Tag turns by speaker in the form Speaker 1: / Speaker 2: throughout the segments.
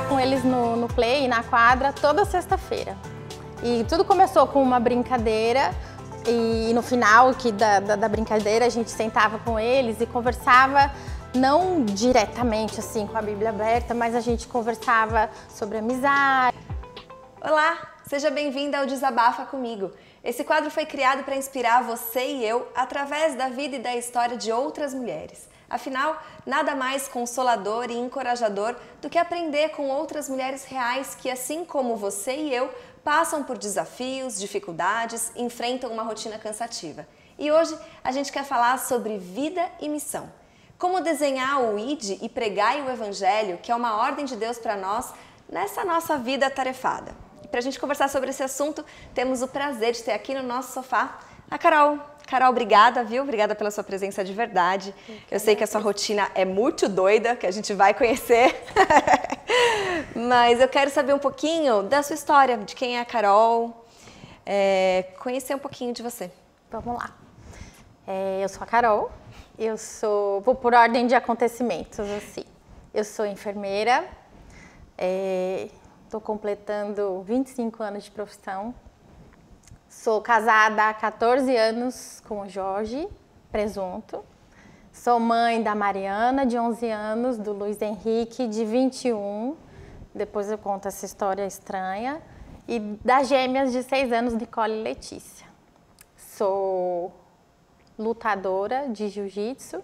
Speaker 1: brincar com eles no, no play, na quadra, toda sexta-feira. E tudo começou com uma brincadeira, e no final que da, da, da, brincadeira a gente sentava com eles e conversava não diretamente assim com a Bíblia aberta, mas a gente conversava sobre amizade.
Speaker 2: Olá, seja bem-vinda ao Desabafa comigo. Esse quadro foi criado para inspirar você e eu através da vida e da história de outras mulheres. Afinal, nada mais consolador e encorajador do que aprender com outras mulheres reais que, assim como você e eu, passam por desafios, dificuldades, enfrentam uma rotina cansativa. E hoje a gente quer falar sobre vida e missão. Como desenhar o ID e pregar o Evangelho, que é uma ordem de Deus para nós nessa nossa vida atarefada. Para a gente conversar sobre esse assunto, temos o prazer de ter aqui no nosso sofá a Carol Carol, obrigada, viu? Obrigada pela sua presença de verdade. Eu sei que a sua rotina é muito doida, que a gente vai conhecer. Mas eu quero saber um pouquinho da sua história, de quem é a Carol, é, conhecer um pouquinho de você. Vamos lá. É, eu sou a Carol, eu sou. Vou por ordem de
Speaker 1: acontecimentos, assim. Eu sou enfermeira, estou é, completando 25 anos de profissão Sou casada há 14 anos com o Jorge Presunto. Sou mãe da Mariana, de 11 anos, do Luiz Henrique, de 21. Depois eu conto essa história estranha. E das gêmeas de 6 anos, Nicole e Letícia. Sou lutadora de jiu-jitsu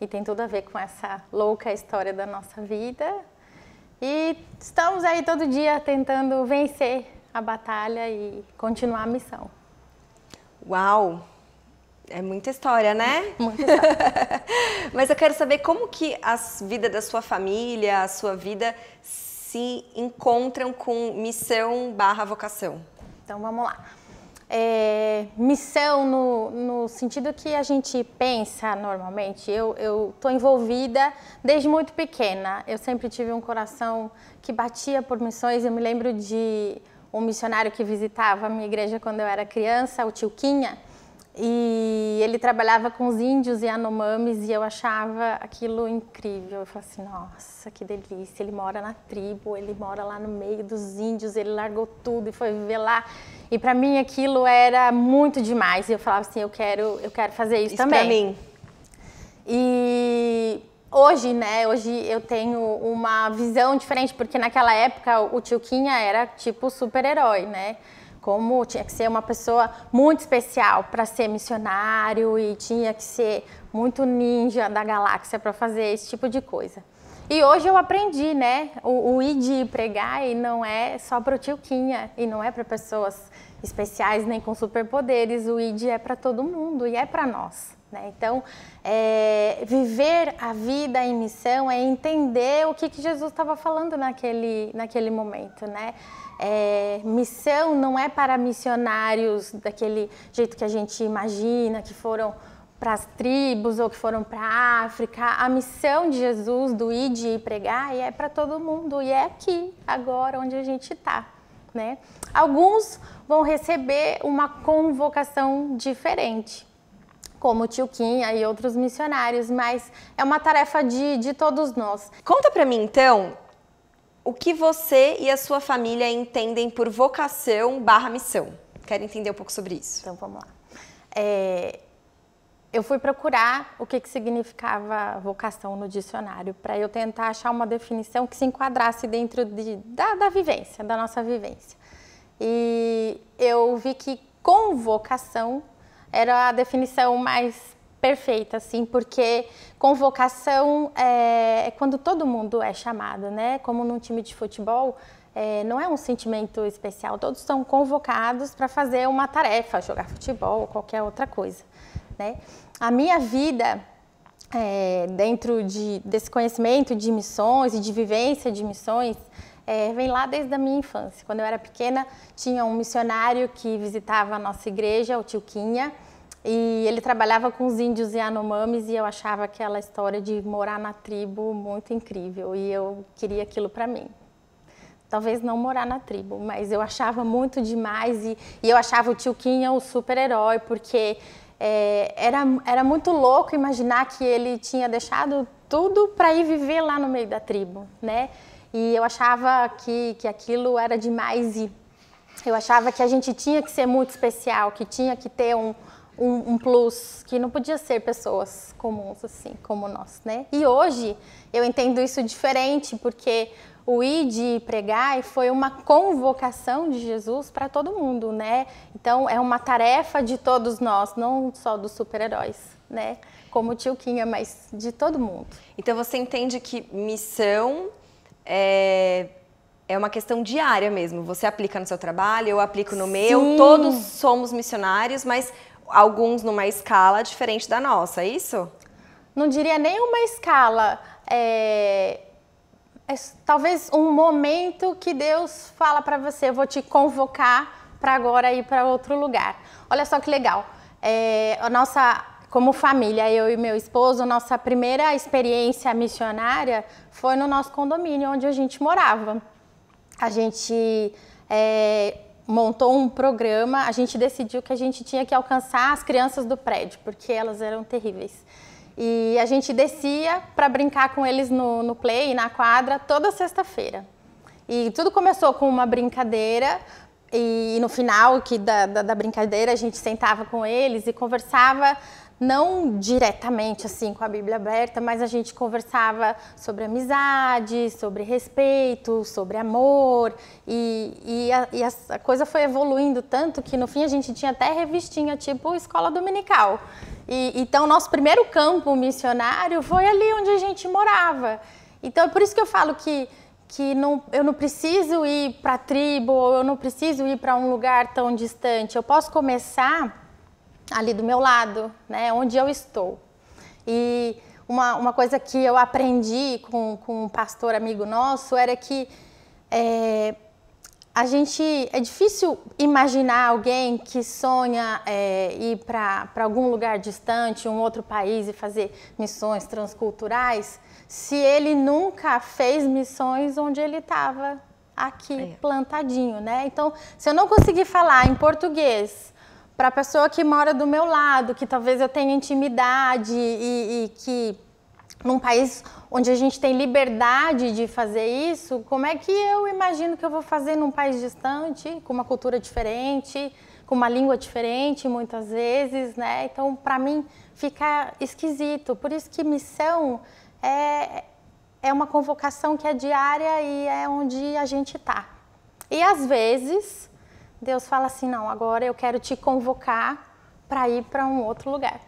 Speaker 1: e tem tudo a ver com essa louca história da nossa vida. E estamos aí todo dia tentando vencer a batalha e continuar a missão.
Speaker 2: Uau! É muita história, né? Muita história. Mas eu quero saber como que a vida da sua família, a sua vida se encontram com missão barra vocação. Então vamos lá. É, missão
Speaker 1: no, no, sentido que a gente pensa normalmente. Eu estou envolvida desde muito pequena. Eu sempre tive um coração que batia por missões. Eu me lembro de um missionário que visitava a minha igreja quando eu era criança, o tio Quinha, e ele trabalhava com os índios e anomames e eu achava aquilo incrível. Eu falei assim, nossa, que delícia, ele mora na tribo, ele mora lá no meio dos índios, ele largou tudo e foi viver lá. E para mim aquilo era muito demais. E eu falava assim, eu quero, eu quero fazer isso, isso também. Isso para mim. E hoje, né, hoje eu tenho uma visão diferente, porque naquela época o Tioquinha era tipo super-herói, né? Como tinha que ser uma pessoa muito especial para ser missionário e tinha que ser muito ninja da galáxia para fazer esse tipo de coisa. E hoje eu aprendi, né? O, o ir de pregar e não é só para o Tioquinha é, e não é para pessoas especiais nem com superpoderes. O ID é para todo mundo e é para nós. Né? Então, é, viver a vida em missão é entender o que, que Jesus estava falando naquele, naquele momento. Né? É, missão não é para missionários daquele jeito que a gente imagina, que foram para as tribos ou que foram para a África. A missão de Jesus do ir de ir pregar é para todo mundo e é aqui, agora, onde a gente está. Né? Alguns vão receber uma convocação diferente como o tio Kim e outros missionários, mas é uma tarefa de,
Speaker 2: de todos nós. Conta para mim então o que você e a sua família entendem por vocação barra missão. Quero entender um pouco sobre isso. Então vamos lá.
Speaker 1: É, eu fui procurar o que, que significava vocação no dicionário para eu tentar achar uma definição que se enquadrasse dentro de, da, da vivência, da nossa vivência. E eu vi que convocação era a definição mais perfeita, assim, porque convocação é, é quando todo mundo é chamado, né? Como num time de futebol, é, não é um sentimento especial. Todos são convocados para fazer uma tarefa, jogar futebol ou qualquer outra coisa. Né? A minha vida é, dentro de, desse conhecimento de missões e de vivência de missões é, vem lá desde a minha infância. Quando eu era pequena, tinha um missionário que visitava a nossa igreja, o Tioquinha, e ele trabalhava com os índios Yanomamis e eu achava aquela história de morar na tribo muito incrível e eu queria aquilo para mim. Talvez não morar na tribo, mas eu achava muito demais e, e eu achava o tio Quinha o super-herói, porque é, era, era muito louco imaginar que ele tinha deixado tudo para ir viver lá no meio da tribo, né? E eu achava que, que aquilo era demais e eu achava que a gente tinha que ser muito especial, que tinha que ter um, um, um, plus que não podia ser pessoas comuns assim como nós, né? E hoje eu entendo isso diferente porque o id de pregar foi uma convocação de Jesus para todo mundo, né? Então é uma tarefa de todos nós,
Speaker 2: não só dos super-heróis, né? Como o Tioquinha, é mas de todo mundo. Então você entende que missão é é uma questão diária mesmo. Você aplica no seu trabalho, eu aplico no Sim. meu, todos somos missionários, mas alguns numa escala diferente da nossa, é isso? Não diria nenhuma escala.
Speaker 1: É... É, talvez um momento que Deus fala para você, eu vou te convocar para agora ir para outro lugar. Olha só que legal. É, a nossa, como família, eu e meu esposo, nossa primeira experiência missionária foi no nosso condomínio onde a gente morava. A gente é, montou um programa, a gente decidiu que a gente tinha que alcançar as crianças do prédio, porque elas eram terríveis. E a gente descia para brincar com eles no, no play, na quadra, toda sexta-feira. E tudo começou com uma brincadeira, e no final que da, da, da, brincadeira a gente sentava com eles e conversava não diretamente assim com a Bíblia aberta, mas a gente conversava sobre amizade, sobre respeito, sobre amor e, e, a, e a coisa foi evoluindo tanto que no fim a gente tinha até revistinha tipo escola dominical. E, então nosso primeiro campo missionário foi ali onde a gente morava. Então é por isso que eu falo que que não, eu não preciso ir para a tribo, eu não preciso ir para um lugar tão distante. Eu posso começar ali do meu lado, né, onde eu estou. E uma, uma coisa que eu aprendi com, com um pastor amigo nosso era que é, a gente é difícil imaginar alguém que sonha é, ir para algum lugar distante, um outro país e fazer missões transculturais, se ele nunca fez missões onde ele estava aqui é. plantadinho, né? Então, se eu não conseguir falar em português para a pessoa que mora do meu lado, que talvez eu tenha intimidade e, e, que num país onde a gente tem liberdade de fazer isso, como é que eu imagino que eu vou fazer num país distante, com uma cultura diferente, com uma língua diferente, muitas vezes, né? Então, para mim, fica esquisito. Por isso que missão é, é uma convocação que é diária e é onde a gente está. E às vezes Deus fala assim: não, agora eu quero te convocar para ir para um outro lugar.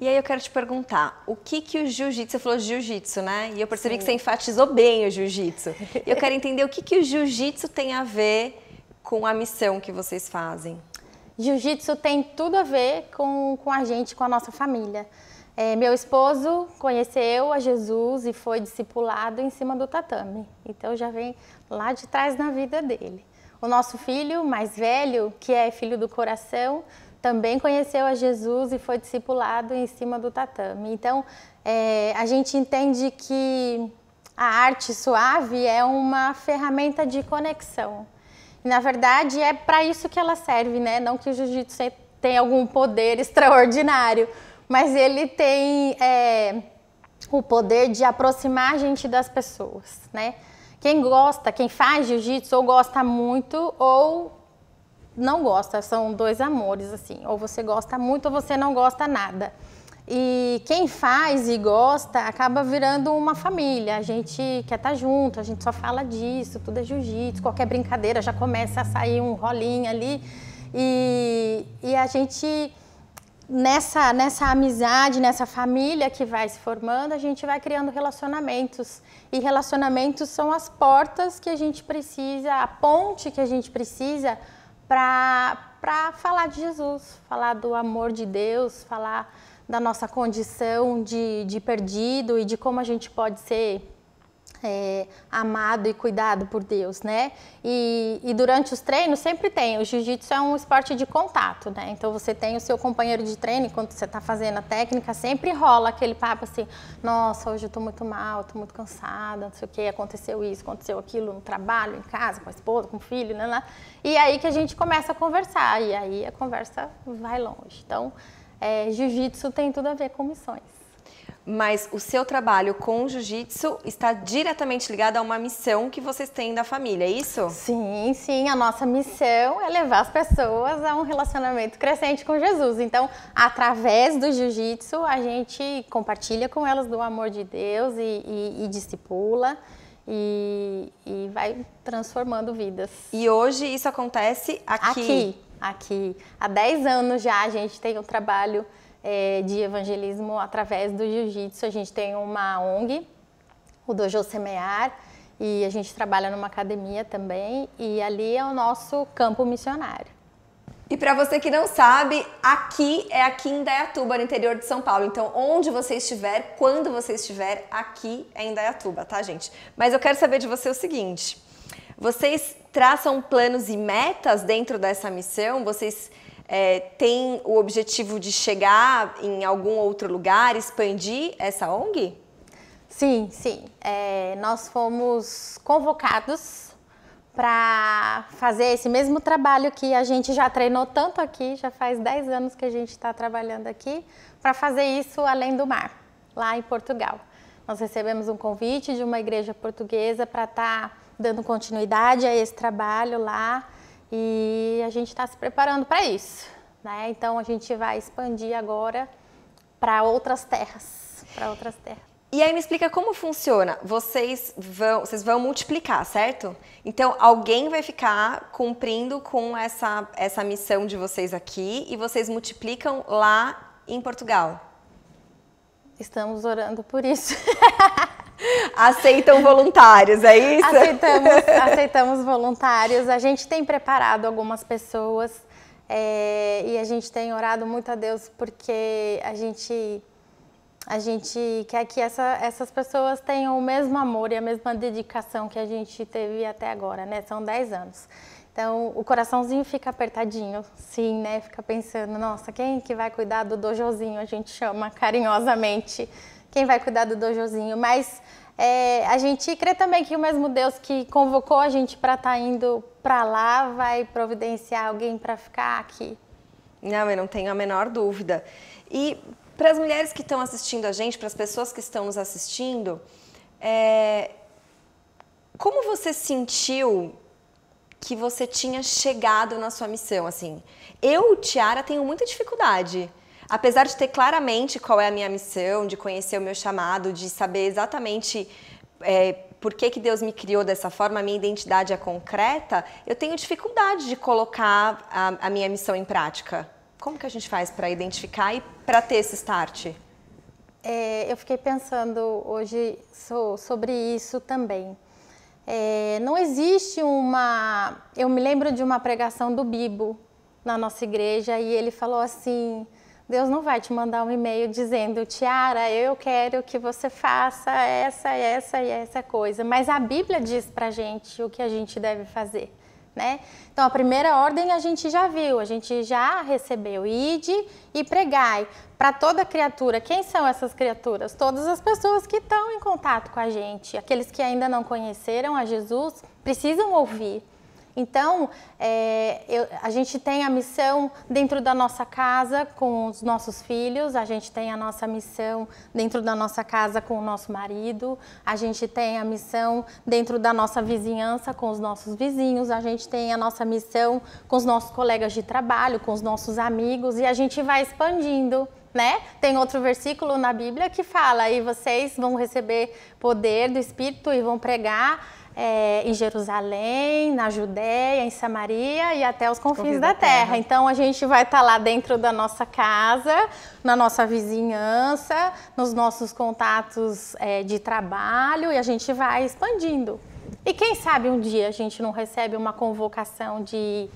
Speaker 2: E aí eu quero te perguntar, o que que o jiu-jitsu, você falou jiu-jitsu, né? E eu percebi Sim. que você enfatizou bem o jiu-jitsu. eu quero entender o que que o jiu-jitsu tem a ver com a missão que vocês fazem. Jiu-jitsu tem tudo a ver
Speaker 1: com, com a gente, com a nossa família. É, meu esposo conheceu a Jesus e foi discipulado em cima do tatame. Então já vem lá de trás na vida dele. O nosso filho mais velho, que é filho do coração, também conheceu a Jesus e foi discipulado em cima do tatame. Então, é, a gente entende que a arte suave é uma ferramenta de conexão. E, na verdade, é para isso que ela serve, né? Não que o jiu-jitsu tenha algum poder extraordinário, mas ele tem é, o poder de aproximar a gente das pessoas, né? Quem gosta, quem faz jiu-jitsu ou gosta muito ou não gosta, são dois amores assim, ou você gosta muito ou você não gosta nada. E quem faz e gosta acaba virando uma família. A gente quer estar tá junto, a gente só fala disso, tudo é jiu-jitsu, qualquer brincadeira já começa a sair um rolinho ali. E, e a gente nessa, nessa amizade, nessa família que vai se formando, a gente vai criando relacionamentos. E relacionamentos são as portas que a gente precisa, a ponte que a gente precisa para falar de Jesus, falar do amor de Deus, falar da nossa condição de, de perdido e de como a gente pode ser é, amado e cuidado por Deus, né? E, e durante os treinos sempre tem. O jiu-jitsu é um esporte de contato, né? Então você tem o seu companheiro de treino enquanto você está fazendo a técnica, sempre rola aquele papo assim: nossa, hoje eu estou muito mal, estou muito cansada, não sei o que, aconteceu isso, aconteceu aquilo no trabalho, em casa, com a esposa, com o filho, né, né? E aí que a gente começa a conversar, e aí a conversa vai longe. Então,
Speaker 2: é, jiu-jitsu tem tudo a ver com missões mas o seu trabalho com o jiu-jitsu está diretamente ligado a uma missão que vocês têm da família, é isso? Sim, sim. A nossa missão é levar as pessoas a um relacionamento crescente com Jesus. Então,
Speaker 1: através do jiu-jitsu, a gente compartilha com elas do amor de Deus e, e, e discipula. E, e, vai transformando vidas. E hoje isso acontece aqui? Aqui, aqui. Há 10 anos já a gente tem um trabalho é, de evangelismo através do jiu-jitsu. A gente tem uma ONG, o Dojo Semear, e a gente trabalha numa academia também, e ali
Speaker 2: é o nosso campo missionário. E para você que não sabe, aqui é aqui em Dayatuba, no interior de São Paulo. Então, onde você estiver, quando você estiver, aqui é em Dayatuba, tá, gente? Mas eu quero saber de você o seguinte: vocês traçam planos e metas dentro dessa missão? Vocês é, tem o objetivo de chegar em algum outro lugar, expandir essa ONG? Sim, sim. É, nós fomos convocados para
Speaker 1: fazer esse mesmo trabalho que a gente já treinou tanto aqui, já faz 10 anos que a gente está trabalhando aqui, para fazer isso além do mar, lá em Portugal. Nós recebemos um convite de uma igreja portuguesa para estar tá dando continuidade a esse trabalho lá e a gente está se preparando para isso. Né? Então a gente vai expandir agora para outras terras, para outras terras.
Speaker 2: E aí me explica como funciona. Vocês vão, vocês vão multiplicar, certo? Então alguém vai ficar cumprindo com essa essa missão de vocês aqui e vocês multiplicam lá em Portugal. Estamos orando por isso. Aceitam voluntários, é isso? Aceitamos,
Speaker 1: aceitamos voluntários. A gente tem preparado algumas pessoas é, e a gente tem orado muito a Deus porque a gente a gente quer que essa, essas pessoas tenham o mesmo amor e a mesma dedicação que a gente teve até agora, né? São 10 anos. Então, o coraçãozinho fica apertadinho, sim, né? Fica pensando, nossa, quem que vai cuidar do dojozinho? A gente chama carinhosamente quem vai cuidar do dojozinho, mas é, a gente crê também que o mesmo Deus que convocou a gente para estar tá indo para lá vai
Speaker 2: providenciar alguém para ficar aqui. Não, eu não tenho a menor dúvida. E para as mulheres que estão assistindo a gente, para as pessoas que estão nos assistindo, é... como você sentiu que você tinha chegado na sua missão? Assim, eu, Tiara, tenho muita dificuldade Apesar de ter claramente qual é a minha missão, de conhecer o meu chamado, de saber exatamente é, por que, que Deus me criou dessa forma, a minha identidade é concreta, eu tenho dificuldade de colocar a, a minha missão em prática. Como que a gente faz para identificar e para ter esse start?
Speaker 1: É, eu fiquei pensando hoje so, sobre isso também. É, não existe uma. Eu me lembro de uma pregação do Bibo na nossa igreja e ele falou assim: Deus não vai te mandar um e-mail dizendo, Tiara, eu quero que você faça essa, essa e essa coisa. Mas a Bíblia diz para gente o que a gente deve fazer, né? Então a primeira ordem a gente já viu, a gente já recebeu. Ide e pregai para toda criatura. Quem são essas criaturas? Todas as pessoas que estão em contato com a gente, aqueles que ainda não conheceram a Jesus precisam ouvir. Então, é, eu, a gente tem a missão dentro da nossa casa com os nossos filhos, a gente tem a nossa missão dentro da nossa casa com o nosso marido, a gente tem a missão dentro da nossa vizinhança com os nossos vizinhos, a gente tem a nossa missão com os nossos colegas de trabalho, com os nossos amigos e a gente vai expandindo. Né? Tem outro versículo na Bíblia que fala: e vocês vão receber poder do Espírito e vão pregar é, em Jerusalém, na Judéia, em Samaria e até os confins, confins da, da terra. terra. Então a gente vai estar tá lá dentro da nossa casa, na nossa vizinhança, nos nossos contatos é, de trabalho e a gente vai expandindo. E quem sabe um dia a gente não recebe uma convocação de ir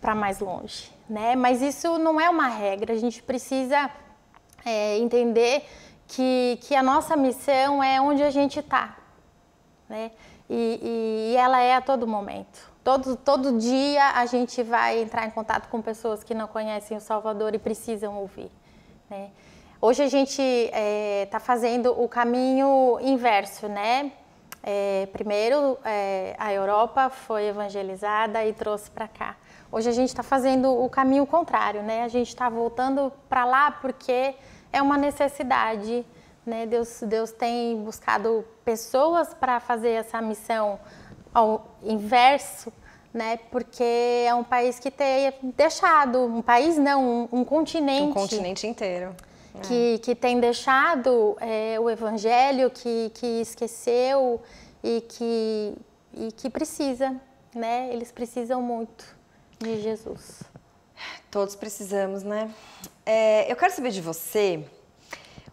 Speaker 1: para mais longe, né? Mas isso não é uma regra. A gente precisa é, entender que, que a nossa missão é onde a gente está, né? e, e, ela é a todo momento. Todo, todo dia a gente vai entrar em contato com pessoas que não conhecem o Salvador e precisam ouvir. Né? Hoje a gente está é, tá fazendo o caminho inverso, né? É, primeiro, é, a Europa foi evangelizada e trouxe para cá. Hoje a gente está fazendo o caminho contrário, né? A gente está voltando para lá porque é uma necessidade né? Deus, Deus tem buscado pessoas para fazer essa missão ao inverso, né? Porque é um país que tem deixado, um país não, um, um continente. Um continente inteiro. É. Que, é. que tem deixado é, o evangelho, que, que esqueceu e que, e que precisa, né? Eles precisam
Speaker 2: muito de Jesus. Todos precisamos, né? É, eu quero saber de você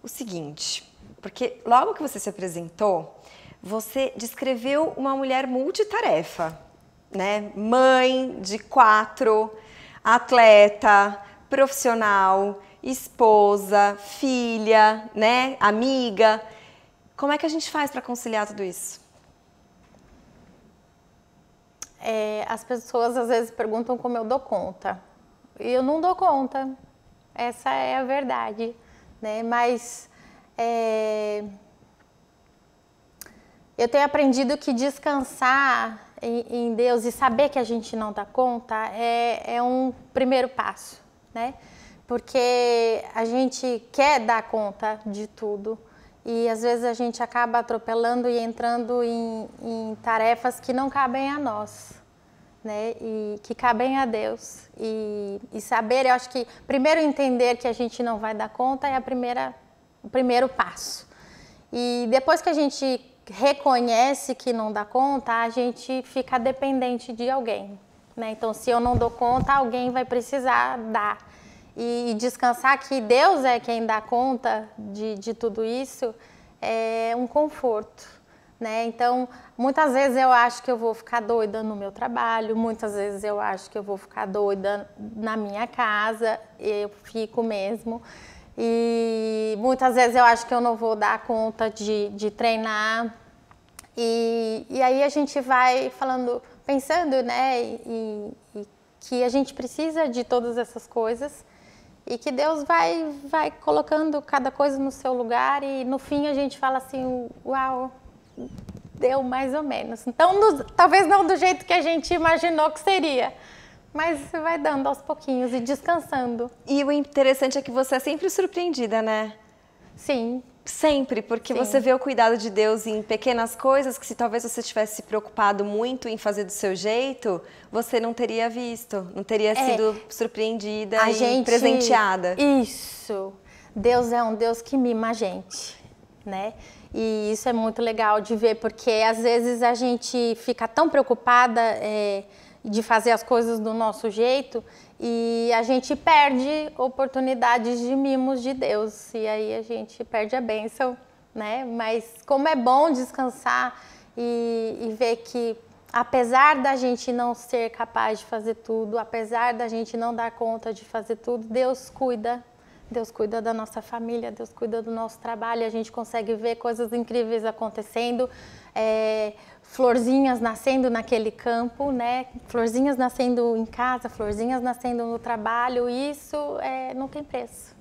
Speaker 2: o seguinte, porque logo que você se apresentou, você descreveu uma mulher multitarefa, né? Mãe de quatro, atleta, profissional, esposa, filha, né? Amiga. Como é que a gente faz para conciliar tudo isso? É, as pessoas
Speaker 1: às vezes perguntam como eu dou conta. E eu não dou conta. Essa é a verdade né? Mas é, eu tenho aprendido que descansar em, em, Deus e saber que a gente não dá conta é, é um primeiro passo, né? Porque a gente quer dar conta de tudo e às vezes a gente acaba atropelando e entrando em, em tarefas que não cabem a nós né? E que cabem a Deus. E, e saber, eu acho que primeiro entender que a gente não vai dar conta é a primeira, o primeiro passo. E depois que a gente reconhece que não dá conta, a gente fica dependente de alguém. Né? Então, se eu não dou conta, alguém vai precisar dar. E, e descansar que Deus é quem dá conta de, de tudo isso é um conforto. Né? Então, muitas vezes eu acho que eu vou ficar doida no meu trabalho, muitas vezes eu acho que eu vou ficar doida na minha casa, eu fico mesmo. E muitas vezes eu acho que eu não vou dar conta de, de treinar. E, e aí a gente vai falando, pensando, né, e, e que a gente precisa de todas essas coisas e que Deus vai, vai colocando cada coisa no seu lugar e no fim a gente fala assim, uau, deu mais ou menos. Então, no, talvez não do jeito que a gente imaginou que seria.
Speaker 2: Mas vai dando aos pouquinhos e descansando. E o interessante é que você é sempre surpreendida, né? Sim. Sempre, porque Sim. você vê o cuidado de Deus em pequenas coisas que se talvez você tivesse se preocupado muito em fazer do seu jeito, você não teria visto, não teria é, sido surpreendida a e gente, presenteada. Isso.
Speaker 1: Deus é um Deus que mima a gente, né? E isso é muito legal de ver, porque às vezes a gente fica tão preocupada é, de fazer as coisas do nosso jeito e a gente perde oportunidades de mimos de Deus. E aí a gente perde a bênção, né? Mas como é bom descansar e, e ver que apesar da gente não ser capaz de fazer tudo, apesar da gente não dar conta de fazer tudo, Deus cuida Deus cuida da nossa família, Deus cuida do nosso trabalho, a gente consegue ver coisas incríveis acontecendo, é, florzinhas nascendo naquele campo, né? Florzinhas nascendo em casa, florzinhas nascendo no trabalho, isso é, não tem preço.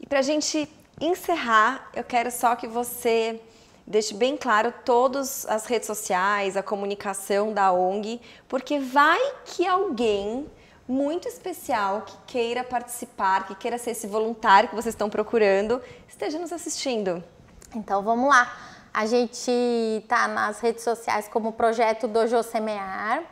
Speaker 2: E para a gente encerrar, eu quero só que você deixe bem claro todas as redes sociais, a comunicação da ONG, porque vai que alguém muito especial que queira participar, que queira ser esse voluntário que vocês estão procurando, esteja nos assistindo. Então vamos lá. A gente
Speaker 1: está nas redes sociais como Projeto Dojo Semear.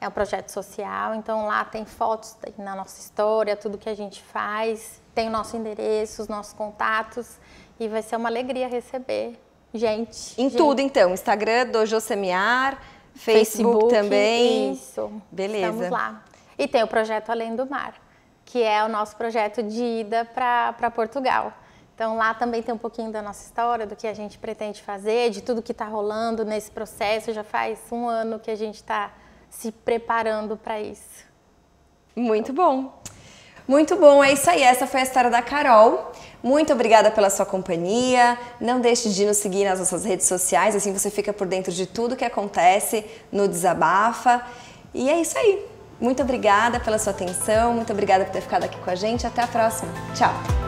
Speaker 1: É um projeto social, então lá tem fotos na nossa história, tudo que a gente faz, tem o nosso endereço, os nossos contatos e vai ser uma alegria receber gente.
Speaker 2: Em gente. tudo então, Instagram Dojo Semear, Facebook, Facebook também. Isso. Beleza. Vamos lá.
Speaker 1: E tem o projeto Além do Mar, que é o nosso projeto de ida para Portugal. Então lá também tem um pouquinho da nossa história, do que a gente pretende fazer, de tudo que está rolando nesse processo. Já faz um ano que a gente está se preparando
Speaker 2: para isso. Muito bom. Muito bom, é isso aí. Essa foi a história da Carol. Muito obrigada pela sua companhia. Não deixe de nos seguir nas nossas redes sociais, assim você fica por dentro de tudo que acontece no Desabafa. E é isso aí. Muito obrigada pela sua atenção, muito obrigada por ter ficado aqui com a gente. Até a próxima. Tchau!